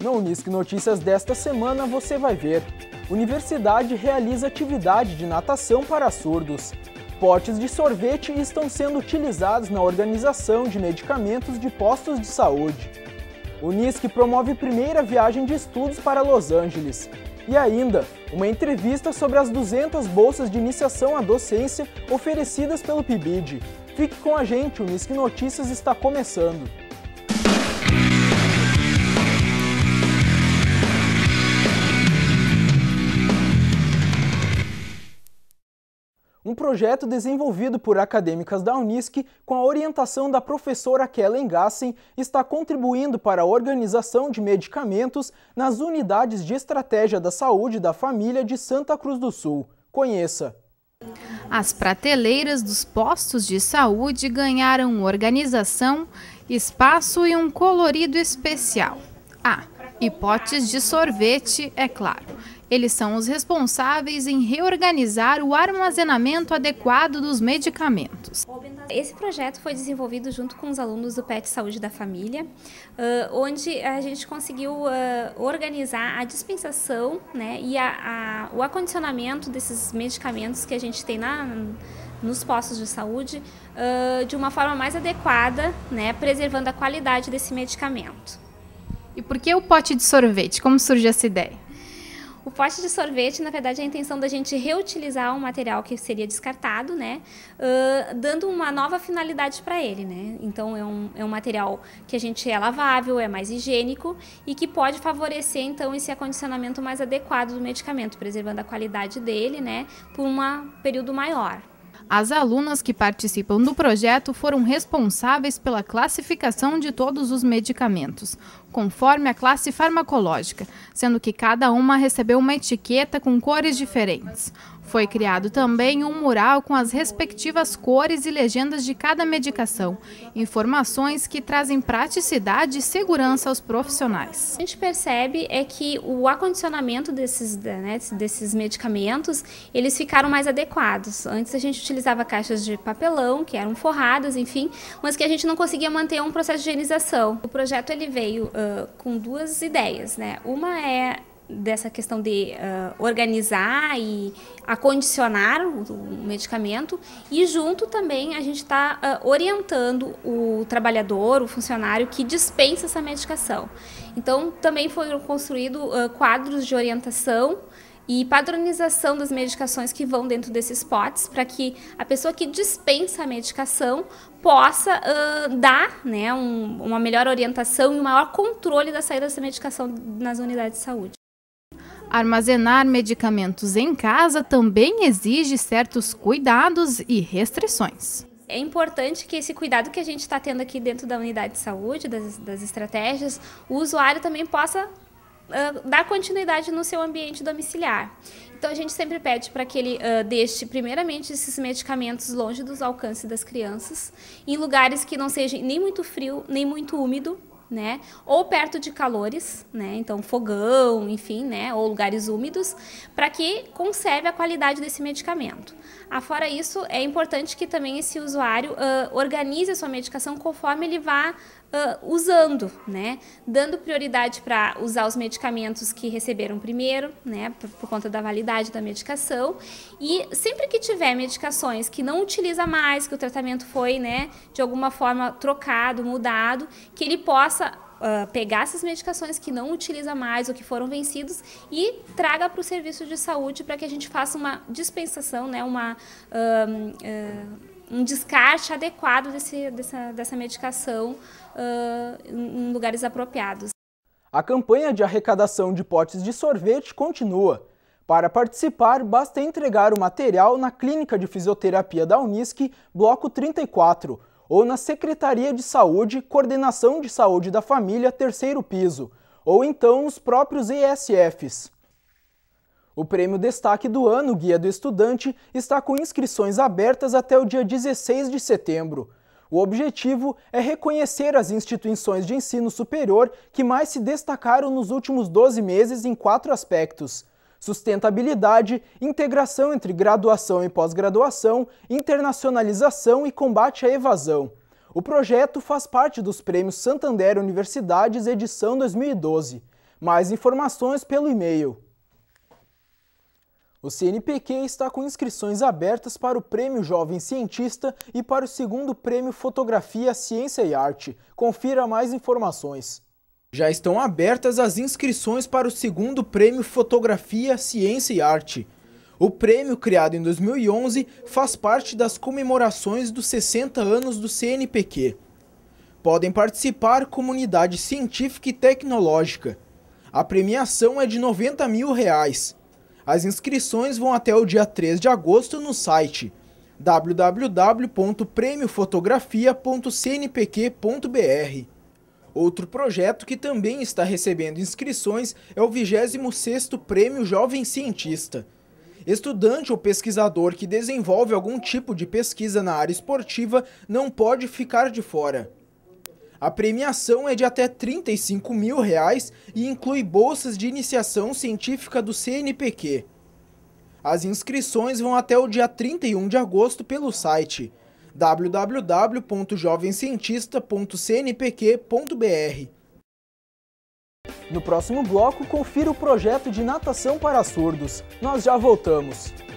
No Unisque Notícias desta semana você vai ver. Universidade realiza atividade de natação para surdos. Potes de sorvete estão sendo utilizados na organização de medicamentos de postos de saúde. Unisque promove primeira viagem de estudos para Los Angeles. E ainda, uma entrevista sobre as 200 bolsas de iniciação à docência oferecidas pelo PIBID. Fique com a gente, o Unisque Notícias está começando. um projeto desenvolvido por acadêmicas da Unisc com a orientação da professora Kellen Gassen está contribuindo para a organização de medicamentos nas unidades de estratégia da saúde da família de Santa Cruz do Sul. Conheça! As prateleiras dos postos de saúde ganharam organização, espaço e um colorido especial. Ah, e potes de sorvete, é claro. Eles são os responsáveis em reorganizar o armazenamento adequado dos medicamentos. Esse projeto foi desenvolvido junto com os alunos do PET Saúde da Família, onde a gente conseguiu organizar a dispensação né, e a, a, o acondicionamento desses medicamentos que a gente tem na, nos postos de saúde de uma forma mais adequada, né, preservando a qualidade desse medicamento. E por que o pote de sorvete? Como surge essa ideia? O pote de sorvete, na verdade, é a intenção da gente reutilizar um material que seria descartado, né? Uh, dando uma nova finalidade para ele, né? Então, é um, é um material que a gente é lavável, é mais higiênico e que pode favorecer, então, esse acondicionamento mais adequado do medicamento, preservando a qualidade dele, né? Por um período maior. As alunas que participam do projeto foram responsáveis pela classificação de todos os medicamentos, conforme a classe farmacológica, sendo que cada uma recebeu uma etiqueta com cores diferentes. Foi criado também um mural com as respectivas cores e legendas de cada medicação, informações que trazem praticidade e segurança aos profissionais. A gente percebe é que o acondicionamento desses, né, desses medicamentos, eles ficaram mais adequados. Antes a gente utilizava caixas de papelão, que eram forradas, enfim, mas que a gente não conseguia manter um processo de higienização. O projeto ele veio uh, com duas ideias, né? Uma é dessa questão de uh, organizar e acondicionar o, o, medicamento e junto também a gente está uh, ah, orientando o trabalhador, o funcionário que dispensa essa medicação. Então também foram construídos uh, ah, quadros de orientação e padronização das medicações que vão dentro desses potes para que a pessoa que dispensa a medicação possa uh, dar né, um, uma melhor orientação e um maior controle da saída dessa medicação nas unidades de saúde. Armazenar medicamentos em casa também exige certos cuidados e restrições. É importante que esse cuidado que a gente está tendo aqui dentro da unidade de saúde, das, das estratégias, o usuário também possa uh, dar continuidade no seu ambiente domiciliar. Então a gente sempre pede para que ele uh, deixe primeiramente esses medicamentos longe dos alcances das crianças, em lugares que não sejam nem muito frio, nem muito úmido, né? Ou perto de calores, né? Então fogão, enfim, né? Ou lugares úmidos, para que conserve a qualidade desse medicamento. Afora isso, é importante que também esse usuário uh, organize a sua medicação conforme ele vá uh, usando, né? Dando prioridade para usar os medicamentos que receberam primeiro, né? Por, por, conta da validade da medicação. E sempre que tiver medicações que não utiliza mais, que o tratamento foi, né? De alguma forma trocado, mudado, que ele possa possa uh, pegar essas medicações que não utiliza mais ou que foram vencidos e traga para o serviço de saúde para que a gente faça uma dispensação, né, uma, um, um descarte adequado desse, dessa, dessa medicação uh, em lugares apropriados. A campanha de arrecadação de potes de sorvete continua. Para participar, basta entregar o material na Clínica de Fisioterapia da Unisc, bloco 34, ou na Secretaria de Saúde, Coordenação de Saúde da Família, terceiro piso, ou então os próprios ESFs. O prêmio Destaque do Ano Guia do Estudante está com inscrições abertas até o dia 16 de setembro. O objetivo é reconhecer as instituições de ensino superior que mais se destacaram nos últimos 12 meses em quatro aspectos: sustentabilidade, integração entre graduação e pós-graduação, internacionalização e combate à evasão. O projeto faz parte dos Prêmios Santander Universidades edição 2012. Mais informações pelo e-mail. O CNPq está com inscrições abertas para o Prêmio Jovem Cientista e para o segundo Prêmio Fotografia, Ciência e Arte. Confira mais informações. Já estão abertas as inscrições para o segundo prêmio Fotografia, Ciência e Arte. O prêmio, criado em 2011, faz parte das comemorações dos 60 anos do CNPq. Podem participar comunidade científica e tecnológica. A premiação é de 90 mil reais. As inscrições vão até o dia 3 de agosto no site www.prêmiofotografia.cnpq.br. Outro projeto que também está recebendo inscrições é o 26º Prêmio Jovem Cientista. Estudante ou pesquisador que desenvolve algum tipo de pesquisa na área esportiva não pode ficar de fora. A premiação é de até 35 mil reais e inclui bolsas de iniciação científica do CNPq. As inscrições vão até o dia 31 de agosto pelo site www.jovencientista.cnpq.br. No próximo bloco, confira o projeto de natação para surdos. Nós já voltamos.